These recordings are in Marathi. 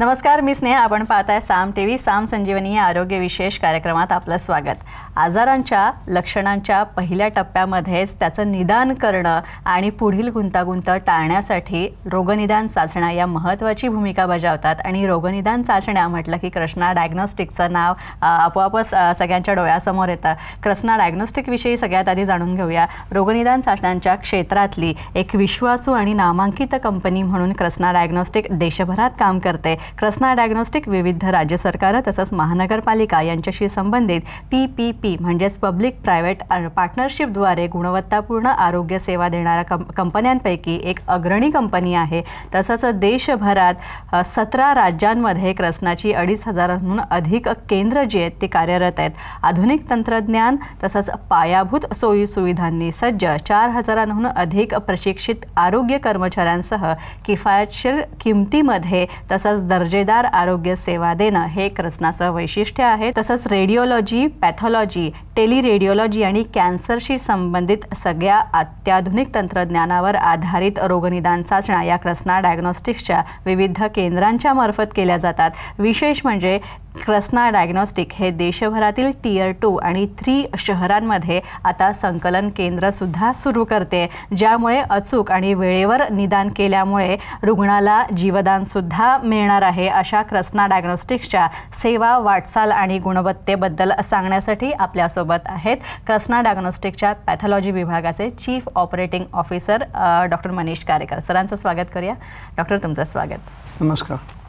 नमस्कार मी स्नेहा आपण पाहताय साम टी व्ही साम संजीवनी आरोग्य विशेष कार्यक्रमात आपलं स्वागत आजारांच्या लक्षणांच्या पहिल्या टप्प्यामध्येच त्याचं निदान करणं आणि पुढील गुंतागुंत टाळण्यासाठी रोगनिदान चाचण्या या महत्त्वाची भूमिका बजावतात आणि रोगनिदान चाचण्या म्हटलं की कृष्णा डायग्नॉस्टिकचं नाव आपोआपच सगळ्यांच्या डोळ्यासमोर येतं कृष्णा डायग्नॉस्टिकविषयी सगळ्यात आधी जाणून घेऊया रोगनिदान चाचण्यांच्या क्षेत्रातली एक विश्वासू आणि नामांकित कंपनी म्हणून क्रस्ना डायग्नॉस्टिक देशभरात काम करते क्रस्ना डायग्नॉस्टिक विविध राज्य सरकारं तसंच महानगरपालिका यांच्याशी संबंधित पी पी पी म्हणजेच पब्लिक प्रायव्हेट पार्टनरशिपद्वारे गुणवत्तापूर्ण आरोग्य सेवा देणाऱ्या कंपन्यांपैकी एक अग्रणी कंपनी आहे तसंच देशभरात सतरा राज्यांमध्ये क्रसनाची अडीच हजारांहून अधिक केंद्र जी आहेत ती कार्यरत आहेत आधुनिक तंत्रज्ञान तसंच पायाभूत सोयी सुविधांनी सज्ज चार हजारांहून अधिक प्रशिक्षित आरोग्य कर्मचाऱ्यांसह किफायतशीर किमतीमध्ये तसंच दर्जेदार आरोग्य सेवा देणं हे क्रसनाचं वैशिष्ट्य आहे तसंच रेडिओलॉजी पॅथॉलॉजी रेडिओलॉजी टेलिरेडिओलॉजी आणि कॅन्सरशी संबंधित सगळ्या अत्याधुनिक तंत्रज्ञानावर आधारित रोगनिदान चाचण्या या क्रसना डायग्नॉस्टिक्सच्या विविध केंद्रांच्या मार्फत केल्या जातात विशेष म्हणजे क्रस्ना डायग्नॉस्टिक हे देशभरातील टीयर टू आणि थ्री शहरांमध्ये आता संकलन केंद्रसुद्धा सुरू करते ज्यामुळे अचूक आणि वेळेवर निदान केल्यामुळे रुग्णाला जीवदानसुद्धा मिळणार आहे अशा क्रस्ना डायग्नॉस्टिक्सच्या सेवा वाटचाल आणि गुणवत्तेबद्दल सांगण्यासाठी आपल्यासोबत आहेत क्रस्ना डायग्नॉस्टिकच्या पॅथॉलॉजी विभागाचे chief operating officer doctor Manish Karekar सरांचं स्वागत करूया डॉक्टर तुमचं स्वागत नमस्कार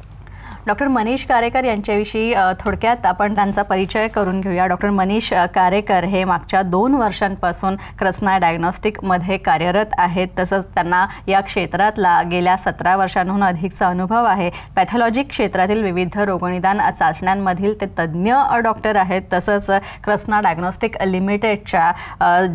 डॉक्टर मनीष कारेकर यांच्याविषयी थोडक्यात आपण त्यांचा परिचय करून घेऊया डॉक्टर मनीष कारेकर हे मागच्या दोन वर्षांपासून क्रसना डायग्नॉस्टिकमध्ये कार्यरत आहेत तसंच त्यांना या क्षेत्रातला गेल्या सतरा वर्षांहून अधिकचा अनुभव आहे पॅथॉलॉजी क्षेत्रातील विविध रोगनिदान चाचण्यांमधील ते तज्ज्ञ डॉक्टर आहेत तसंच क्रसना डायग्नॉस्टिक लिमिटेडच्या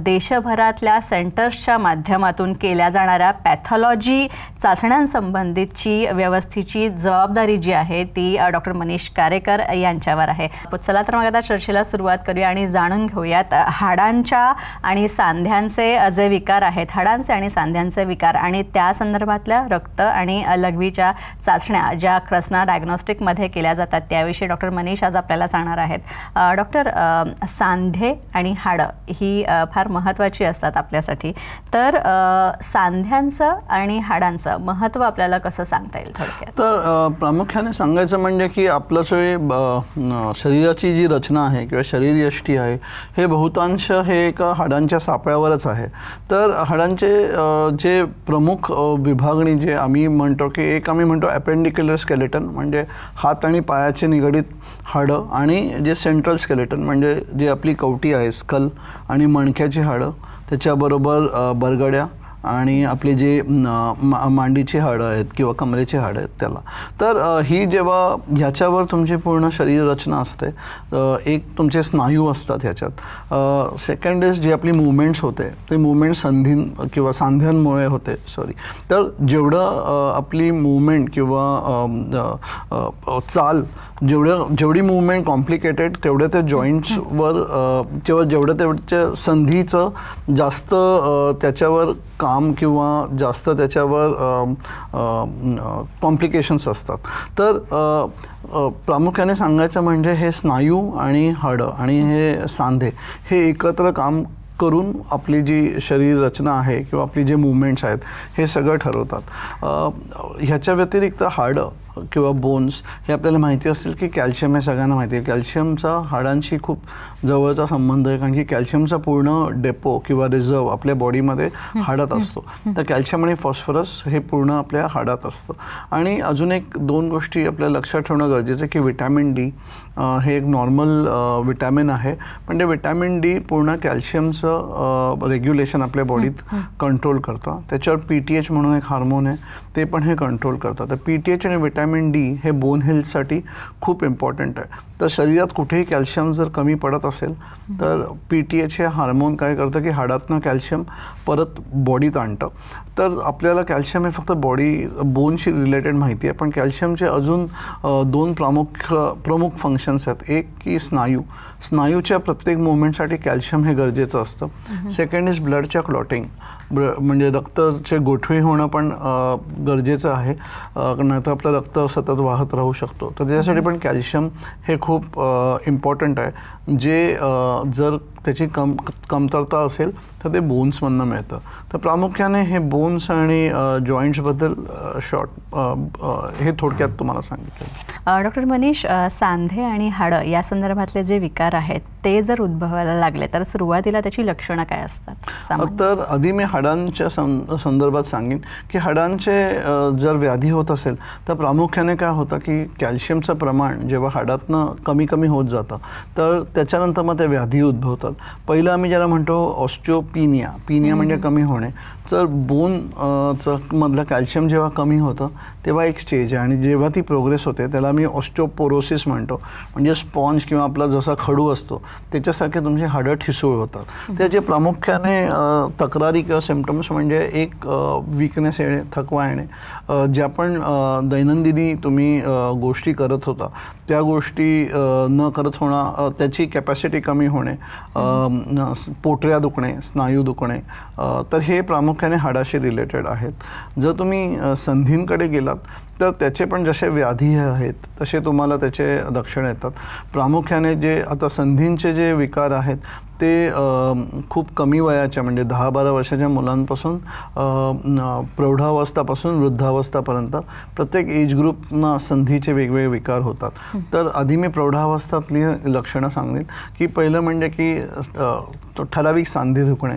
देशभरातल्या सेंटर्सच्या माध्यमातून केल्या जाणाऱ्या पॅथॉलॉजी चाचण्यांसंबंधितची व्यवस्थेची जबाबदारी जी आहे आहे ती डॉक्टर मनीष कारेकर यांच्यावर आहे चला तर मग आता चर्चेला सुरुवात करूया आणि जाणून घेऊयात हाडांच्या आणि सांध्यांचे जे विकार आहेत हाडांचे आणि सांध्यांचे विकार आणि त्या संदर्भातल्या रक्त आणि लघवीच्या चाचण्या ज्या क्रसना डायग्नॉस्टिकमध्ये केल्या जातात त्याविषयी डॉक्टर मनीष आज आपल्याला सांगणार आहेत डॉक्टर सांधे आणि हाडं ही फार महत्त्वाची असतात आपल्यासाठी तर सांध्यांचं आणि हाडांचं महत्त्व आपल्याला कसं सांगता येईल थोडक्यात तर प्रामुख्याने सांगायचं म्हणजे की आपलं जे शरीराची जी रचना आहे किंवा शरीरयष्टी आहे हे बहुतांश हे एका हाडांच्या सापळ्यावरच आहे तर हाडांचे जे प्रमुख विभागणी जे आम्ही म्हणतो की एक आम्ही म्हणतो अपेंडिक्युलर स्केलेटन म्हणजे हात आणि पायाचे निगडीत हाडं आणि जे सेंट्रल स्केलेटन म्हणजे जे आपली कवटी आहे स्कल आणि मणक्याची हाडं त्याच्याबरोबर बरगड्या आणि आपले जे मांडीचे मांडीची हाडं आहेत किंवा कमरेचे हाडं आहेत त्याला तर ही जेव्हा ह्याच्यावर तुमची पूर्ण शरीर रचना असते एक तुमचे स्नायू असतात ह्याच्यात सेकंड इज जी आपली मुवमेंट्स होते ते मुवमेंट संधी किंवा सांध्यांमुळे होते सॉरी तर जेवढं आपली मुवमेंट किंवा चाल जेवढं जेवढी मुवमेंट कॉम्प्लिकेटेड तेवढ्या त्या जॉईंट्सवर किंवा जेवढं तेवढ्या संधीचं जास्त त्याच्यावर काम किंवा जास्त त्याच्यावर कॉम्प्लिकेशन्स असतात तर प्रामुख्याने सांगायचं म्हणजे हे स्नायू आणि हाडं आणि हे सांधे हे एकत्र काम करून आपली जी शरीर रचना आहे किंवा आपली जे मुवमेंट्स आहेत हे सगळं ठरवतात ह्याच्या व्यतिरिक्त हाडं किंवा बोन्स हे आपल्याला माहिती असेल की कॅल्शियम हे सगळ्यांना माहिती आहे कॅल्शियमचा हाडांशी खूप जवळचा संबंध आहे कारण की कॅल्शियमचा पूर्ण डेपो किंवा रिझर्व आपल्या बॉडीमध्ये हाडात असतो तर कॅल्शियम आणि फॉस्फरस हे पूर्ण आपल्या हाडात असतं आणि अजून एक दोन गोष्टी आपल्या लक्षात ठेवणं गरजेचं आहे की विटॅमिन डी हे एक नॉर्मल विटॅमिन आहे पण ते विटॅमिन डी पूर्ण कॅल्शियमचं रेग्युलेशन आपल्या बॉडीत कंट्रोल करतं त्याच्यावर पी टी एच म्हणून एक हार्मोन आहे ते पण हे कंट्रोल करतात तर पी टी एच आणि विटॅमिन डी हे बोन हेल्थसाठी खूप इम्पॉर्टंट आहे तर शरीरात कुठेही कॅल्शियम जर कमी पडत असेल तर पी टी एच हे हार्मोन काय करतं की हाडातनं कॅल्शियम परत बॉडीत आणतं तर आपल्याला कॅल्शियम हे फक्त बॉडी बोनशी रिलेटेड माहिती आहे पण कॅल्शियमचे अजून दोन प्रामुख्य प्रमुख फंक्शन्स आहेत एक की स्नायू स्नायूच्या प्रत्येक मुवमेंटसाठी कॅल्शियम हे गरजेचं असतं सेकंड इज ब्लडच्या क्लॉटिंग ब्ल म्हणजे रक्ताचे गोठवे होणं पण गरजेचं आहे नाहीतर आपलं रक्त सतत वाहत राहू शकतो तर त्याच्यासाठी पण कॅल्शियम हे खूप इम्पॉर्टंट आहे जे जर त्याची कम कमतरता असेल तर ते बोन्समधनं मिळतं तर प्रामुख्याने हे बोन्स आणि जॉईंट्सबद्दल शॉर्ट हे थोडक्यात तुम्हाला सांगितलं डॉक्टर मनीष सांधे आणि हाडं या संदर्भातले जे विकार आहेत ते जर उद्भवायला लागले तर सुरुवातीला त्याची लक्षणं काय असतात तर आधी मी हाडांच्या संदर्भात सांगेन की हाडांचे जर व्याधी होत असेल तर प्रामुख्याने काय होतं की कॅल्शियमचं प्रमाण जेव्हा हाडातनं कमी कमी होत जातं तर त्याच्यानंतर मग ते व्याधी उद्भवतात पहिलं आम्ही ज्याला म्हणतो ऑस्ट्रिओपिनिया पिनिया म्हणजे कमी होणे तर बोन च मधलं कॅल्शियम जेव्हा कमी होतं तेव्हा एक स्टेज आहे आणि जेव्हा ती प्रोग्रेस होते त्याला मी ऑस्टोपोरोसिस म्हणतो म्हणजे स्पॉन्ज किंवा आपला जसा खडू असतो त्याच्यासारखे तुमचे हाडं ठिसूळ होतात त्याचे प्रामुख्याने तक्रारी किंवा सिमटम्स म्हणजे एक विकनेस येणे थकवा येणे ज्या पण दैनंदिनी तुम्ही गोष्टी करत होता त्या गोष्टी न करत होणं त्याची कॅपॅसिटी कमी होणे पोटऱ्या दुखणे स्नायू दुखणे तर हे प्रामुख्याने प्रामुख्याने हाडाशी रिलेटेड आहेत जर तुम्ही संधींकडे गेलात तर त्याचे पण जसे व्याधी आहेत तसे तुम्हाला त्याचे लक्षणं येतात प्रामुख्याने जे आता संधींचे जे विकार आहेत ते खूप कमी वयाच्या म्हणजे दहा बारा वर्षाच्या मुलांपासून प्रौढावस्थापासून वृद्धावस्थापर्यंत प्रत्येक एज ग्रुपना संधीचे वेगवेगळे विकार होतात तर आधी मी प्रौढावस्थातली लक्षणं सांगेन की पहिलं म्हणजे की ठराविक सांधी दुखणे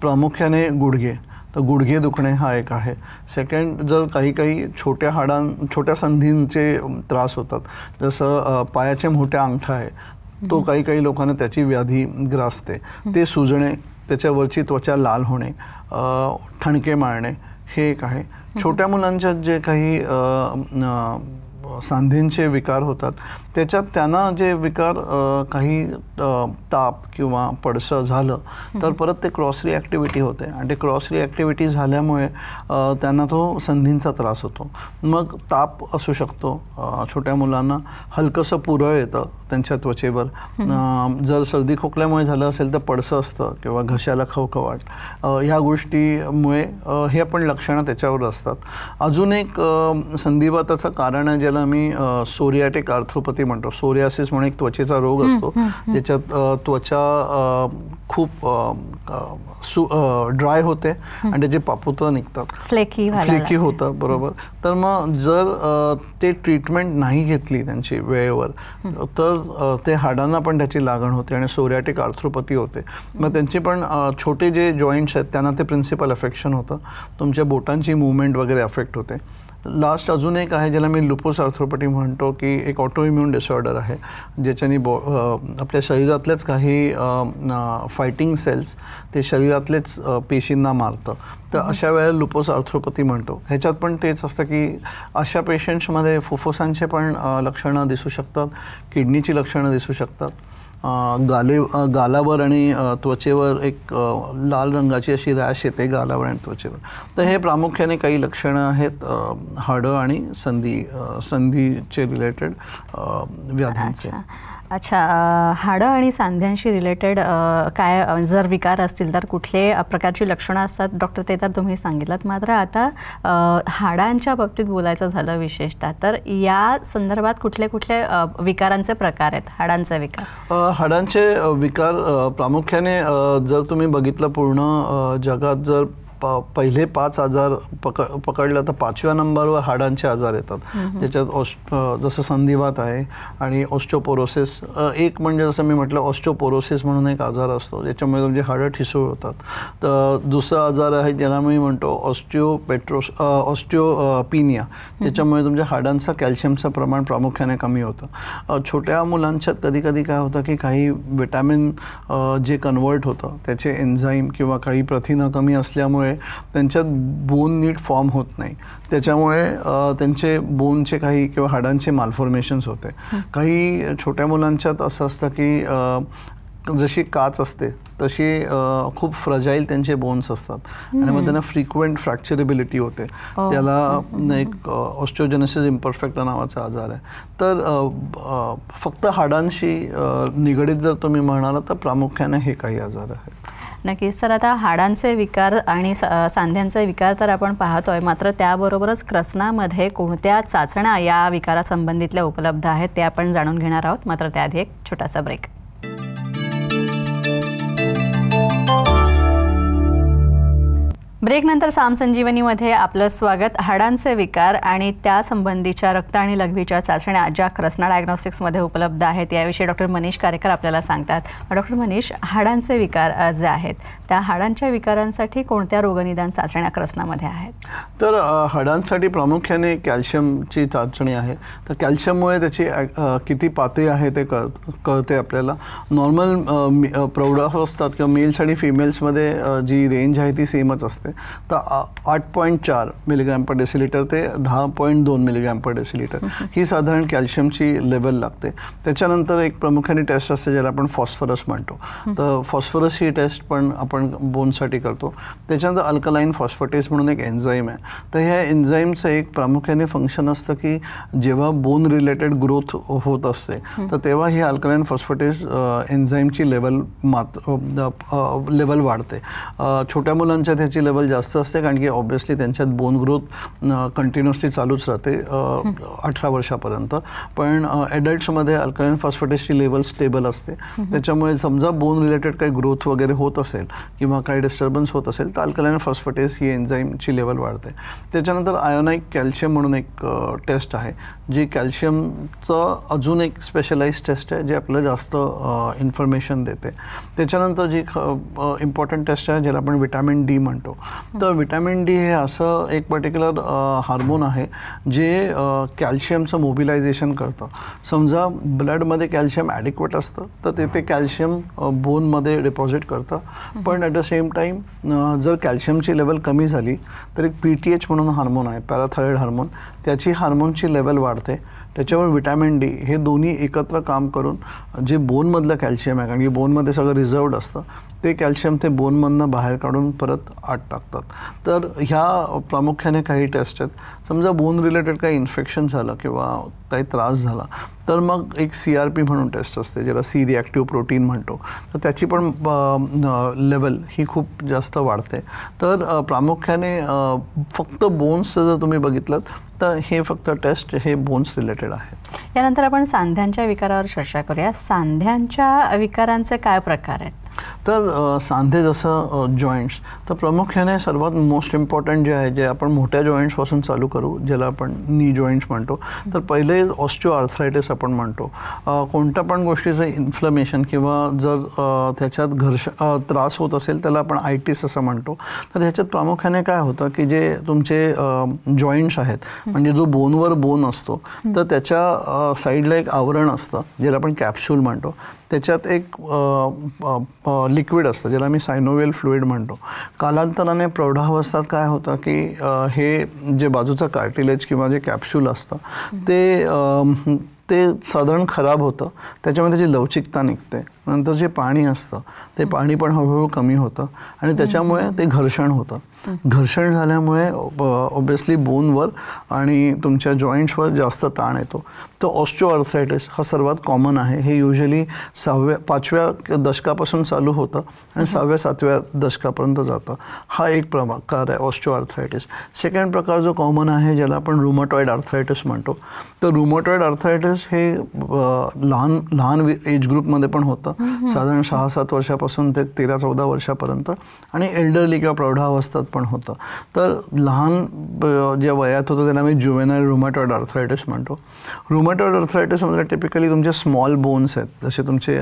प्रामुख्याने गुडघे तर गुडघे दुखणे हा एक आहे सेकंड जर काही काही छोट्या हाडां छोट्या संधींचे त्रास होतात जसं पायाचे मोठ्या अंगठा आहे तो काही काही लोकांना त्याची व्याधी ग्रासते ते सुजणे त्याच्यावरची त्वचा लाल होणे ठणके मारणे हे एक आहे छोट्या मुलांच्या जे काही सांधींचे विकार होतात त्याच्यात त्यांना जे विकार काही ताप किंवा पडसं झालं तर परत ते क्रॉस रिॲक्टिव्हिटी होते आणि ते क्रॉस रिॲक्टिव्हिटी झाल्यामुळे त्यांना तो संधींचा त्रास होतो मग ताप असू शकतो छोट्या मुलांना हलकंसं पुरळ येतं त्यांच्या त्वचेवर जर सर्दी खोकल्यामुळे झालं असेल तर पडसं असतं किंवा घशाला खवखवाट ह्या गोष्टीमुळे हे पण लक्षणं त्याच्यावर असतात अजून एक संधिवाताचं कारण आहे ज्याला मी सोरियाटिक आर्थ्रोपथी म्हणतो सोरियासिस म्हणून एक त्वचेचा रोग असतो ज्याच्यात त्वचा खूप सु ड्राय होते आणि त्याचे पापुत्र निघतात फ्लेकी फ्लेकी होतं बरोबर तर मग जर ते ट्रीटमेंट नाही घेतली त्यांची वेळेवर तर ते हाडांना पण त्याची लागण होते आणि सोरियाटिक आर्थ्रोपथी होते मग त्यांचे पण छोटे जे जॉईंट्स आहेत त्यांना ते प्रिन्सिपल अफेक्शन होतं तुमच्या बोटांची मुवमेंट वगैरे अफेक्ट होते लास्ट अजून एक आहे ज्याला मी लुपोस आर्थ्रोपॅटी म्हणतो की एक ऑटो इम्युन डिसऑर्डर आहे ज्याच्याने बॉ आपल्या शरीरातल्याच काही फायटिंग सेल्स ते शरीरातलेच पेशींना मारतं तर अशा वेळेला लुपोस आर्थ्रोपॅथी म्हणतो ह्याच्यात पण तेच असतं की अशा पेशंट्समध्ये फुफ्फुसांचे पण लक्षणं दिसू शकतात किडनीची लक्षणं दिसू शकतात गाले गालावर आणि त्वचेवर एक लाल रंगाची अशी रॅश येते गालावर आणि त्वचेवर तर हे प्रामुख्याने काही लक्षणं आहेत हाडं आणि संधी संधीचे रिलेटेड व्याध्यांचे अच्छा हाडं आणि सांध्यांशी रिलेटेड काय जर विकार असतील तर कुठले प्रकारची लक्षणं असतात डॉक्टर ते तर तुम्ही सांगितलं मात्र आता हाडांच्या बाबतीत बोलायचं झालं विशेषतः तर या संदर्भात कुठले कुठले विकारांचे प्रकार आहेत हाडांचे विकार हाडांचे विकार प्रामुख्याने जर तुम्ही बघितलं पूर्ण जगात जर प पहिले पाच आजार पक पकडलं तर पाचव्या नंबरवर हाडांचे आजार येतात ज्याच्यात ऑस्ट जसं संधिवात आहे आणि ऑस्टोपोरोसिस एक म्हणजे जसं मी म्हटलं ऑस्टोपोरोसिस म्हणून एक आजार असतो ज्याच्यामुळे तुमचे हाडं ठिसूळ होतात तर दुसरा आजार आहे ज्याला मी म्हणतो ऑस्टिओपेट्रोस ऑस्टिओपिनिया ज्याच्यामुळे तुमच्या हाडांचा कॅल्शियमचं प्रमाण प्रामुख्याने कमी होतं छोट्या मुलांच्यात कधी कधी काय होतं की काही विटॅमिन जे कन्वर्ट होतं त्याचे एन्झाईम किंवा काही प्रथिनं कमी असल्यामुळे त्याच्यामुळे त्यांच्यात बोन नीट फॉर्म होत नाही त्याच्यामुळे त्यांचे बोनचे काही किंवा हाडांचे मालफॉर्मेशन्स होते काही छोट्या मुलांच्यात असं असतं की जशी काच असते तशी खूप फ्रजाईल त्यांचे बोन्स असतात आणि मग त्यांना फ्रिक्वेंट फ्रॅक्चरेबिलिटी होते हो. त्याला एक ऑस्ट्रोजेनेसिस इम्परफेक्ट नावाचा आजार आहे तर फक्त हाडांशी निगडीत जर तुम्ही म्हणाला तर प्रामुख्याने हे काही आजार आहेत नक्कीच सर आता हाडांचे विकार आणि सांध्यांचे विकार तर आपण पाहतोय मात्र त्याबरोबरच क्रसनामध्ये कोणत्या चाचण्या या विकारासंबंधितल्या उपलब्ध आहेत ते आपण जाणून घेणार आहोत मात्र त्याआधी एक छोटासा ब्रेक ब्रेकनंतर सामसंजीवनीमध्ये आपलं स्वागत हाडांचे विकार आणि त्यासंबंधीच्या रक्त आणि लघवीच्या चाचण्या ज्या क्रसना डायग्नॉस्टिक्समध्ये उपलब्ध आहेत याविषयी डॉक्टर मनीष कारेकर आपल्याला सांगतात डॉक्टर मनीष हाडांचे विकार जे आहेत त्या हाडांच्या विकारांसाठी कोणत्या रोगनिदान चाचण्या क्रसनामध्ये आहेत तर हाडांसाठी प्रामुख्याने कॅल्शियमची चाचणी आहे तर कॅल्शियममुळे त्याची किती पातळी आहे ते कळ कळते आपल्याला नॉर्मल प्रौढ असतात किंवा मेल्स आणि फिमेल्समध्ये जी रेंज आहे ती सेमच असते असते तर आठ पॉईंट चार मिलीग्रॅम पर डेसिलिटर ते दहा पॉईंट दोन मिलीग्रॅम पर डेसिलिटर ही साधारण कॅल्शियमची लेवल लागते त्याच्यानंतर एक प्रामुख्याने टेस्ट असते ज्याला आपण फॉस्फरस म्हणतो तर फॉस्फरस ही टेस्ट पण आपण बोनसाठी करतो त्याच्यानंतर अल्कलाईन फॉस्फोटेस म्हणून एक एन्झाईम आहे तर ह्या एन्झाईमचं एक प्रामुख्याने फंक्शन असतं की जेव्हा बोन रिलेटेड ग्रोथ होत असते तर तेव्हा ही अल्कलाईन फॉस्फोटेस एन्झाईमची लेवल मात लेवल वाढते छोट्या मुलांच्या त्याची लेवल लेवल जास्त असते कारण की ऑब्व्हियसली त्यांच्यात बोन ग्रोथ कंटिन्युअसली चालूच राहते अठरा वर्षापर्यंत पण ॲडल्ट्समध्ये अल्कलाईन फॉस्फेटेसची लेवल स्टेबल असते त्याच्यामुळे समजा बोन रिलेटेड काही ग्रोथ वगैरे होत असेल किंवा काही डिस्टर्बन्स होत असेल तर अल्कलाईन फॉस्फेटेस ही एन्झाईमची लेवल वाढते त्याच्यानंतर आयोनाईक कॅल्शियम म्हणून एक टेस्ट आहे जी कॅल्शियमचं अजून एक स्पेशलाइज टेस्ट आहे जे आपल्याला जास्त इन्फॉर्मेशन देते त्याच्यानंतर जी इम्पॉर्टंट टेस्ट आहे ज्याला आपण विटॅमिन डी म्हणतो तर विटॅमिन डी हे असं एक पर्टिक्युलर हार्मोन आहे जे कॅल्शियमचं मोबिलायझेशन करतं समजा ब्लडमध्ये कॅल्शियम ॲडिक्वेट असतं तर ते ते कॅल्शियम बोनमध्ये डिपॉझिट करतं पण ॲट द सेम टाईम जर कॅल्शियमची लेवल कमी झाली तर एक पी टी एच म्हणून हार्मोन आहे पॅराथायरॉइड हार्मोन त्याची हार्मोनची लेवल वाढते त्याच्यावर विटॅमिन डी हे दोन्ही एकत्र काम करून जे बोनमधलं कॅल्शियम आहे कारण की बोनमध्ये सगळं रिझर्वड असतं ते कॅल्शियम ते बोनमधनं बाहेर काढून परत आत टाकतात तर ह्या प्रामुख्याने काही टेस्ट आहेत समजा बोन रिलेटेड काही इन्फेक्शन झालं किंवा काही त्रास झाला तर मग एक सी आर पी म्हणून टेस्ट असते ज्याला सी रिॲक्टिव्ह प्रोटीन म्हणतो तर त्याची पण लेवल ही खूप जास्त वाढते तर प्रामुख्याने फक्त बोन्स जर तुम्ही बघितलं तर हे फक्त टेस्ट हे बोन्स रिलेटेड आहे यानंतर आपण सांध्यांच्या विकारावर चर्चा करूया सांध्यांच्या विकारांचे काय प्रकार आहेत तर सांधे जसं जॉईंट्स तर प्रामुख्याने सर्वात मोस्ट इम्पॉर्टंट जे आहे जे आपण मोठ्या जॉईंट्सपासून चालू करू ज्याला आपण नी जॉईंट्स म्हणतो तर पहिले ऑस्टिओ आर्थरायटिस आपण म्हणतो कोणत्या पण गोष्टीचं इन्फ्लमेशन किंवा जर त्याच्यात घर्ष त्रास होत असेल त्याला आपण आयटीस असं म्हणतो तर ह्याच्यात प्रामुख्याने काय होतं की जे तुमचे जॉईंट्स आहेत म्हणजे जो बोनवर बोन असतो तर त्याच्या साईडला एक आवरण असतं ज्याला आपण कॅप्सूल म्हणतो त्याच्यात एक लिक्विड असतं ज्याला मी सायनोवेल फ्लुईड म्हणतो कालांतराने प्रौढावस्थात काय होतं की हे जे बाजूचं कार्टिलेज किंवा जे कॅप्सूल असतं ते ते साधारण खराब होतं त्याच्यामध्ये त्याची लवचिकता निघते नंतर जे पाणी असतं ते पाणी पण हळूहळू कमी होतं आणि त्याच्यामुळे ते घर्षण होतं घर्षण झाल्यामुळे ओबियसली बोनवर आणि तुमच्या जॉईंट्सवर जास्त ताण येतो तर ऑस्ट्रोआर्थरायटिस हा सर्वात कॉमन आहे हे युजली सहाव्या पाचव्या दशकापासून चालू होतं आणि सहाव्या सातव्या दशकापर्यंत जातं हा एक प्रकार आहे ऑस्ट्रोआर्थरायटिस सेकंड प्रकार जो कॉमन आहे ज्याला आपण रुमोटॉइड आर्थरायटिस म्हणतो तर रुमोटॉइड आर्थरायटिस हे लहान लहान एज ग्रुपमध्ये पण होतं साधारण सहा सात वर्षापासून ते तेरा चौदा वर्षापर्यंत आणि एल्डरली किंवा प्रौढावस्था पण होतं तर लहान ज्या वयात होतं त्याला आम्ही ज्युवेनल रुमॅटॉइड अर्थरायटिस म्हणतो रुमॅटॉइड म्हणजे टिपिकली तुमचे स्मॉल बोन्स आहेत जसे तुमचे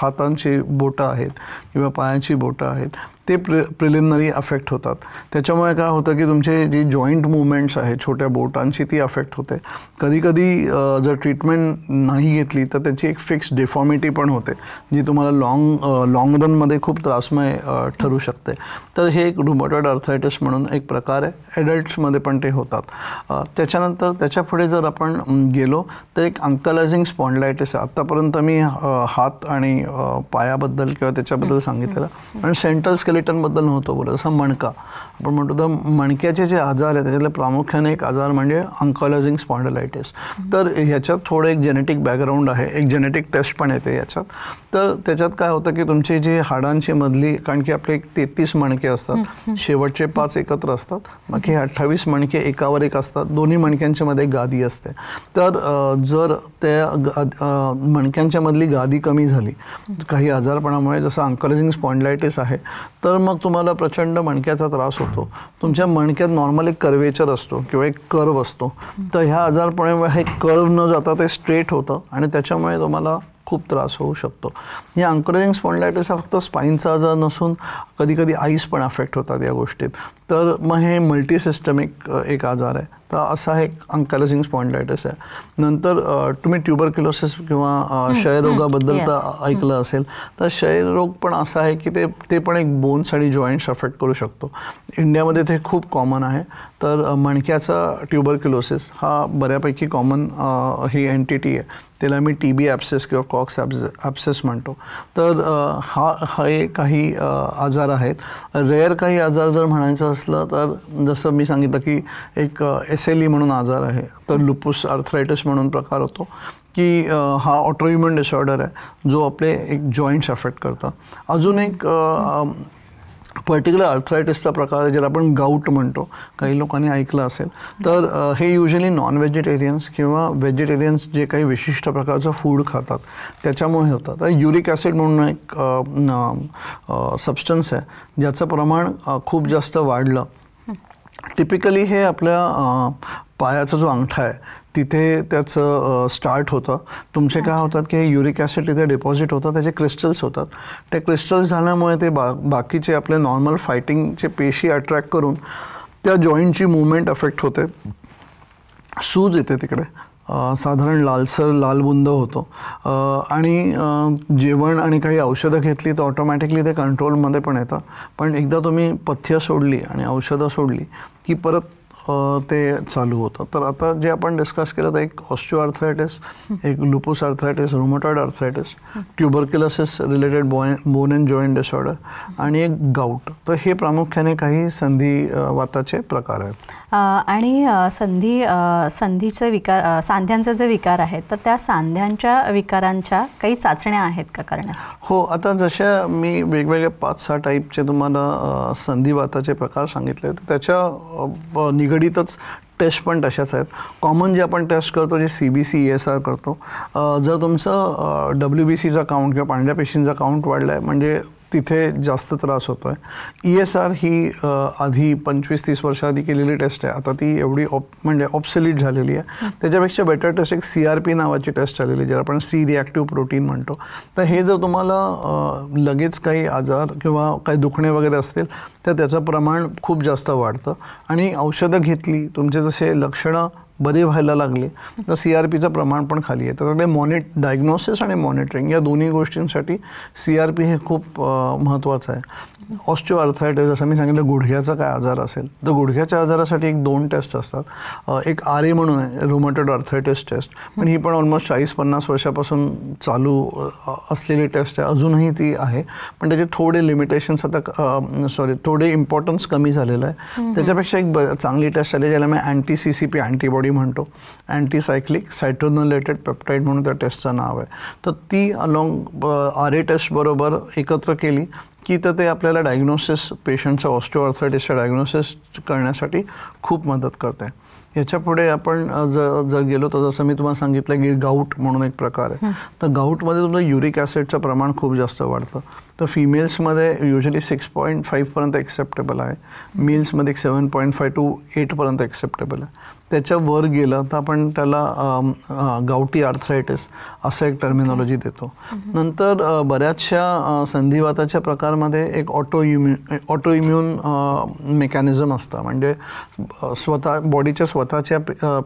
हातांची बोटं आहेत किंवा पायांची बोटं आहेत ते प्रि प्रिलिमिनरी अफेक्ट होतात त्याच्यामुळे काय होतं की तुमचे जी जॉईंट मुवमेंट्स आहेत छोट्या बोटांची ती अफेक्ट होते कधीकधी जर ट्रीटमेंट नाही घेतली तर त्याची एक फिक्स डिफॉर्मिटी पण होते जी तुम्हाला लाँग लाँग रनमध्ये खूप त्रासमय ठरू शकते तर हे एक रुमॉटॉइड अर्थायटिस म्हणून एक प्रकार आहे ॲडल्ट्समध्ये पण ते होतात त्याच्यानंतर त्याच्या पुढे जर आपण गेलो तर एक अंकलायझिंग स्पॉन्डलायटिस आहे आत्तापर्यंत मी हात आणि पायाबद्दल किंवा त्याच्याबद्दल सांगितलेलं आणि सेंट्रल स्केलेट बेटांबद्दल नव्हतं बोलत जसं मणका आपण म्हणतो तर मणक्याचे जे आजार आहेत त्याच्यातले प्रामुख्याने एक आजार म्हणजे अंकॉलॉजिंग स्पॉन्डलायटिस तर ह्याच्यात थोडं एक जेनेटिक बॅकग्राऊंड आहे एक जेनेटिक टेस्ट पण येते याच्यात तर त्याच्यात काय होतं की तुमची जी हाडांची मधली कारण की आपले एक तेहतीस मणके असतात शेवटचे पाच एकत्र असतात बाकी अठ्ठावीस मणके एकावर एक असतात दोन्ही मणक्यांच्या मध्ये गादी असते तर जर त्या मणक्यांच्या मधली गादी कमी झाली काही आजारपणामुळे जसं अंकॉलॉजिंग स्पॉन्डलायटिस आहे तर मग तुम्हाला प्रचंड मणक्याचा त्रास होतो तुमच्या मणक्यात नॉर्मल एक कर्वेचर असतो किंवा एक कर्व असतो तर ह्या आजारपणे हे कर्व न जाता ते स्ट्रेट होतं आणि त्याच्यामुळे तुम्हाला खूप त्रास होऊ शकतो या अंकरेजिंग स्पॉन्डलायटिस हा फक्त स्पाईनचा आजार नसून कधीकधी आईस पण अफेक्ट होतात या गोष्टीत तर मग हे मल्टीसिस्टमिक एक आजार आहे तर असा एक अंकॅलसिंग स्पॉन्डायटिस आहे नंतर तुम्ही ट्युबरक्युलोसिस किंवा क्षयरोगाबद्दल तर ऐकलं असेल तर क्षयरोग पण असा आहे की ते ते पण एक बोन्स आणि जॉईंट्स अफेक्ट करू शकतो इंडियामध्ये ते खूप कॉमन आहे तर मणक्याचा ट्युबरक्युलोसिस हा बऱ्यापैकी कॉमन ही एंटिटी आहे त्याला मी टी बी ॲप्सेस किंवा कॉक्स ॲब्सेस ॲप्सेस म्हणतो तर हा हे काही आजार आहेत रेअर काही आजार जर म्हणायचं असलं तर जसं मी सांगितलं की एक एस एल ई म्हणून आजार आहे तर लुपूस आर्थरायटिस म्हणून प्रकार होतो की हा ऑटोइम्युन डिसऑर्डर आहे जो आपले एक जॉईंट्स अफेक्ट करतात अजून एक पर्टिक्युलर अर्थरायटिसचा प्रकार ज्याला आपण गाऊट म्हणतो काही लोकांनी ऐकलं असेल तर हे युजली नॉन व्हेजिटेरियन्स किंवा व्हेजिटेरियन्स जे काही विशिष्ट प्रकारचं फूड खातात त्याच्यामुळे होतात युरिक ॲसिड म्हणून एक सबस्टन्स आहे ज्याचं प्रमाण खूप जास्त वाढलं टिपिकली हे आपल्या पायाचा जो अंगठा आहे तिथे त्याचं स्टार्ट होतं तुमचे काय होतात की हे युरिक ॲसिड तिथे डिपॉझिट होतं त्याचे क्रिस्टल्स होतात ते क्रिस्टल्स झाल्यामुळे ते बा बाकीचे आपले नॉर्मल फायटिंगचे पेशी अट्रॅक्ट करून त्या जॉईंटची मुवमेंट अफेक्ट होते सूज येते तिकडे साधारण लालसर लालबुंद होतो आणि जेवण आणि काही औषधं घेतली तर ऑटोमॅटिकली ते कंट्रोलमध्ये पण येतं पण एकदा तुम्ही पथ्य सोडली आणि औषधं सोडली की परत ते चालू होतं तर आता जे आपण डिस्कस केलं तर एक ऑस्टिओ आर्थरायटिस एक lupus arthritis rheumatoid arthritis tuberculosis related bone and joint disorder आणि एक गाऊट तर हे प्रामुख्याने काही संधी वाताचे प्रकार आहेत आणि संधी संधीचे विकार सांध्यांचे जे विकार आहेत तर त्या सांध्यांच्या विकारांच्या काही चाचण्या आहेत का करण्यास हो आता जशा मी वेगवेगळ्या पाच सहा टाईपचे तुम्हाला वाताचे प्रकार सांगितले तर त्याच्या निगडीत निगडीतच टेस्ट पण तशाच आहेत कॉमन जे आपण टेस्ट करतो जे C B C E S R करतो जर तुमचं डब्ल्यू बी सीचं काउंट किंवा पांढऱ्या पेशींचा अकाउंट वाढला आहे म्हणजे तिथे जास्त त्रास होतो आहे e ई एस आर ही आधी पंचवीस तीस वर्षाआधी केलेली टेस्ट आहे आता ती एवढी ऑप म्हणजे ऑप्सलिट झालेली आहे त्याच्यापेक्षा बेटर टेस्ट एक सी आर पी नावाची टेस्ट आलेली ज्याला आपण सी रिॲक्टिव्ह प्रोटीन म्हणतो तर हे जर तुम्हाला लगेच काही आजार किंवा काही दुखणे वगैरे असतील तर त्याचं प्रमाण खूप जास्त वाढतं आणि औषधं घेतली तुमचे जसे लक्षणं बरे व्हायला लागले तर सी आर पीचं प्रमाण पण खाली आहे तर मॉनिट डायग्नोसिस आणि मॉनिटरिंग या दोन्ही गोष्टींसाठी सी आर पी हे खूप महत्त्वाचं आहे ऑस्टिओ अर्थायटिस जसं मी सांगितलं गुडघ्याचा काय आजार असेल तर गुडघ्याच्या आजारासाठी एक दोन टेस्ट असतात एक आर ए म्हणून आहे रुमटेड अर्थायटिस टेस्ट पण ही पण ऑलमोस्ट चाळीस पन्नास वर्षापासून चालू असलेली टेस्ट आहे अजूनही ती आहे पण त्याचे थोडे लिमिटेशन्स आता सॉरी थोडे इम्पॉर्टन्स कमी झालेलं आहे त्याच्यापेक्षा एक चांगली टेस्ट आली ज्याला मी anti C C P antibody body म्हणतो अँटीसायक्लिक सायट्रोनोलेटेड पेप्टाईड म्हणून त्या टेस्टचं नाव आहे तर ती अलॉंग आर ए बरोबर एकत्र केली की तर ते आपल्याला डायग्नोसिस पेशंटचा ऑस्टिओआर्थायटिसचा डायग्नोसिस करण्यासाठी खूप मदत करते याच्या पुढे आपण जर गेलो तर जसं मी तुम्हाला सांगितलं की गाऊट म्हणून एक प्रकार आहे तर गाऊटमध्ये तुमचं युरिक ॲसिडचं प्रमाण खूप जास्त वाढतं तर फिमेल्समध्ये युजली सिक्स पॉईंट फाईव्हपर्यंत एक्सेप्टेबल आहे मेल्समध्ये सेवन पॉईंट फाय टू एटपर्यंत एक्सेप्टेबल आहे त्याच्या वर गेलं तर आपण त्याला गावटी आर्थरायटिस असं एक टर्मिनॉलॉजी देतो नंतर बऱ्याचशा संधिवाताच्या प्रकारमध्ये एक ऑटो इम्यु ऑटो इम्यून मेकॅनिझम असतं म्हणजे स्वतः बॉडीच्या स्वतःच्या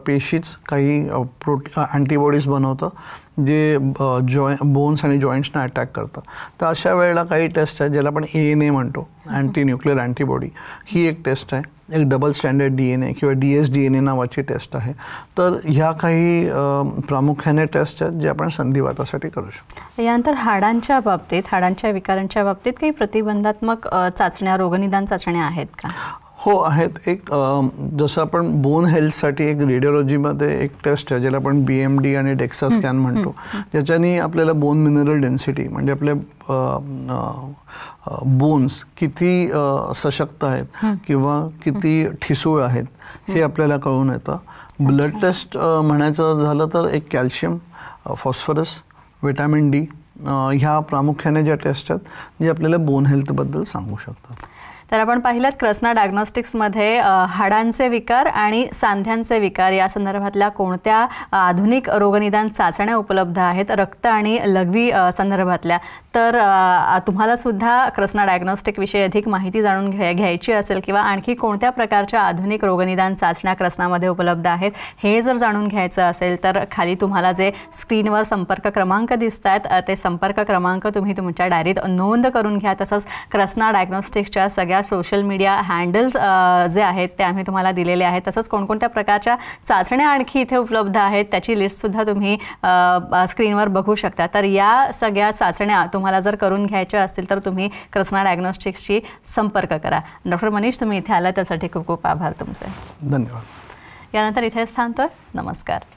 पेशीच काही प्रोटी अँटीबॉडीज बनवतं जे जॉय बोन्स आणि जॉईंट्सना अटॅक करतं तर अशा वेळेला काही टेस्ट आहेत ज्याला आपण ए एन ए म्हणतो अँटी न्यूक्लिअर अँटीबॉडी ही एक टेस्ट आहे एक double standard D N A किंवा D S D N A नावाची टेस्ट आहे तर ह्या काही प्रामुख्याने टेस्ट आहेत जे आपण संधिवातासाठी करू शकतो यानंतर हाडांच्या बाबतीत हाडांच्या विकारांच्या बाबतीत काही प्रतिबंधात्मक चाचण्या रोगनिदान चाचण्या आहेत का हो आहेत एक जसं आपण बोन हेल्थसाठी एक रेडिओलॉजीमध्ये एक टेस्ट आहे ज्याला आपण बी एम डी आणि डेक्सा स्कॅन म्हणतो ज्याच्याने आपल्याला बोन मिनरल डेन्सिटी म्हणजे आपल्या बोन्स किती सशक्त आहेत किंवा किती ठिसूळ आहेत हे आपल्याला कळून येतं ब्लड टेस्ट म्हणायचं झालं तर एक कॅल्शियम फॉस्फरस व्हिटॅमिन डी ह्या प्रामुख्याने ज्या टेस्ट आहेत जे आपल्याला बोन हेल्थबद्दल सांगू शकतात तर आपण पाहिलं क्रसना डायग्नॉस्टिक्समध्ये हाडांचे विकार आणि सांध्यांचे विकार या संदर्भातल्या कोणत्या आधुनिक रोगनिदान चाचण्या उपलब्ध आहेत रक्त आणि लघवी संदर्भातल्या तर तुम्हाला सुद्धा क्रसना विषयी अधिक माहिती जाणून घ्या घ्यायची असेल किंवा आणखी कोणत्या प्रकारच्या आधुनिक रोगनिदान चाचण्या क्रसनामध्ये उपलब्ध आहेत हे जर जाणून घ्यायचं असेल तर खाली तुम्हाला जे स्क्रीनवर संपर्क क्रमांक दिसत आहेत ते संपर्क क्रमांक तुम्ही तुमच्या डायरीत नोंद करून घ्या तसंच क्रसना डायग्नॉस्टिक्सच्या सगळ्या सगळ्या सोशल मीडिया हँडल्स जे आहेत ते आम्ही तुम्हाला दिलेले आहेत तसंच कोणकोणत्या प्रकारच्या चाचण्या आणखी इथे उपलब्ध आहेत त्याची लिस्टसुद्धा तुम्ही स्क्रीनवर बघू शकता तर या सगळ्या चाचण्या तुम्हाला जर करून घ्यायच्या असतील तर तुम्ही कृष्णा डायग्नॉस्टिक्सशी संपर्क करा डॉक्टर मनीष तुम्ही इथे आला त्यासाठी खूप खूप आभार तुमचे धन्यवाद यानंतर इथे थांबतो नमस्कार